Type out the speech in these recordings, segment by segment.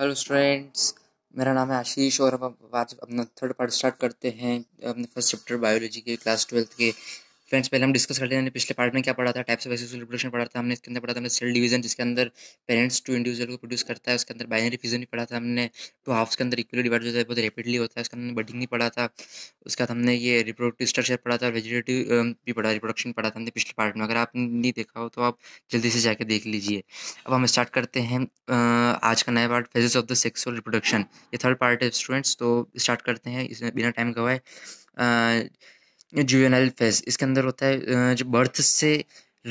hello students मेरा नाम है आशीष और हम आज अपना थर्ड पार्ट स्टार्ट करते हैं अपने फर्स्ट चैप्टर बायोलॉजी के क्लास ट्वेल्थ के फ्रेंड्स पहले हम डिस्कस करते हैं पिछले पार्ट में क्या पढ़ा था टाइप्स ऑफ सेक्सुअल रिप्रोडक्शन पढ़ा था हमने इसके अंदर पढ़ा था हमने सेल डिवीजन जिसके अंदर पेरेंट्स टू इंडिविजुअल को प्रोड्यूस करता है उसके अंदर बाइनरी फिजन भी पढ़ा था हमने टू तो हाफ्स के अंदर इक्वली डिवाइड होता है बहुत रेपिडली होता है उसके अंदर बडिंग भी पढ़ा था उसके बाद हमने ये रिप्रोडक्टिव स्ट्रक्चर पढ़ा था वेजिटेटिव भी पढ़ा रिप्रोडक्शन पढ़ा था हमने पिछले पार्ट में अगर आपने नहीं देखा हो तो आप जल्दी से जाके देख लीजिए अब हम स्टार्ट करते हैं आज का नया part phases of the sexual reproduction ये थर्ड पार्ट है स्टूडेंट्स तो स्टार्ट करते हैं इसमें बिना टाइम गवाए जूवेनाइल फेज इसके अंदर होता है जब बर्थ से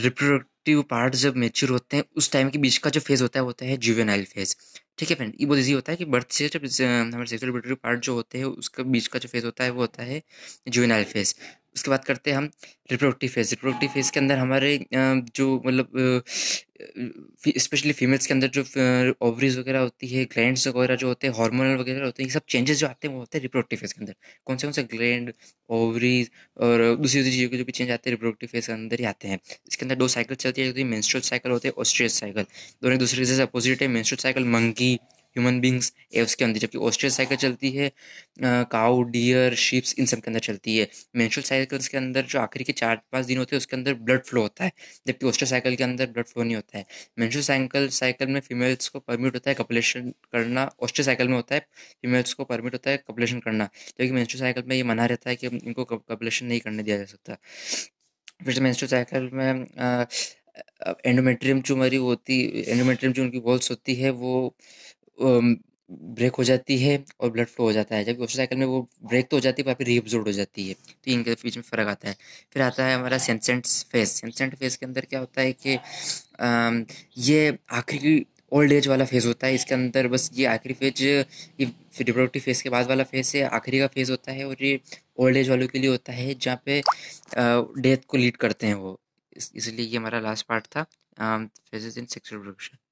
रिप्रोडक्टिव पार्ट जब मेच्योर होते हैं उस टाइम के बीच का जो फेज़ होता है होता है जूवेनाइल फेज ठीक है फ्रेंड ये बहुत ईजी होता है कि बर्थ से जब हमारे सेक्सुअल रिप्रोडक्टिव पार्ट जो होते हैं उसका बीच का जो फेज़ होता है वो होता है जूवेनाइल फेज उसके बाद करते हैं हम रिप्रोडक्टिव फेज रिप्रोडक्टिव फेज के अंदर हमारे जो मतलब स्पेशली फीमेल्स के अंदर जो ओवरीज वगैरह होती है ग्लैंड वगैरह जो होते हैं हार्मोनल वगैरह होते हैं ये सब चेंजेस जो आते हैं वो होते हैं रिप्रोडक्टिव फेज के अंदर कौन से कौन से ग्लैंड ओवरीज और दूसरी दूसरी चीज़ों के जो भी चेंज आते हैं रिप्रोडक्टिव फेज के अंदर ही आते हैं इसके अंदर दो साइकिल चलती है तो साइकिल होते हैं ऑस्ट्रियस साइकिल दोनों दूसरे के जैसे अपोजिट है menstrual cycle monkey human beings ए उसके अंदर जबकि ऑस्ट्रेल साइकिल चलती है काउ डियर शिप्स इन सब के अंदर चलती है मेंस्ट्रुअल साइकिल्स के अंदर जो आखिरी के चार पाँच दिन होते हैं उसके अंदर ब्लड फ्लो होता है जबकि ओस्ट्रियल साइकिल के अंदर ब्लड फ्लो नहीं होता है मेंस्ट्रुअल साइकिल साइकिल में फीमेल्स को परमिट होता है कपलेशन करना ओस्ट्रियल साइकिल में होता है फीमेल्स को परमिट होता है कपलेशन करना जबकि मेंस्ट्रुअल साइकिल में ये मना रहता है कि इनको कपलेशन नहीं करने दिया जा सकता फिर से मेंस्ट्रुअल साइकिल में एंडोमेट्रियम जो हमारी होती एंडोमेट्रियम जो उनकी वॉल्स होती है वो ब्रेक हो जाती है और ब्लड फ्लो हो जाता है जबकि साइकिल में वो ब्रेक तो हो जाती है पर फिर रीअब्जॉर्ब हो जाती है तो इनके बीच में फ़र्क आता है फिर आता है हमारा सेंसेंट फेज सेंसेंट फेज के अंदर क्या होता है कि ये आखिरी ओल्ड एज वाला फेज़ होता है इसके अंदर बस ये आखिरी फेज ये रिप्रोडक्टिव फेज़ के बाद वाला फेज़ है आखिरी का फेज़ होता है और ये ओल्ड एज वालों के लिए होता है जहाँ पे डेथ को लीड करते हैं वो इसलिए ये हमारा लास्ट पार्ट था फेजेज इन सेक्सुअल रिप्रोडक्शन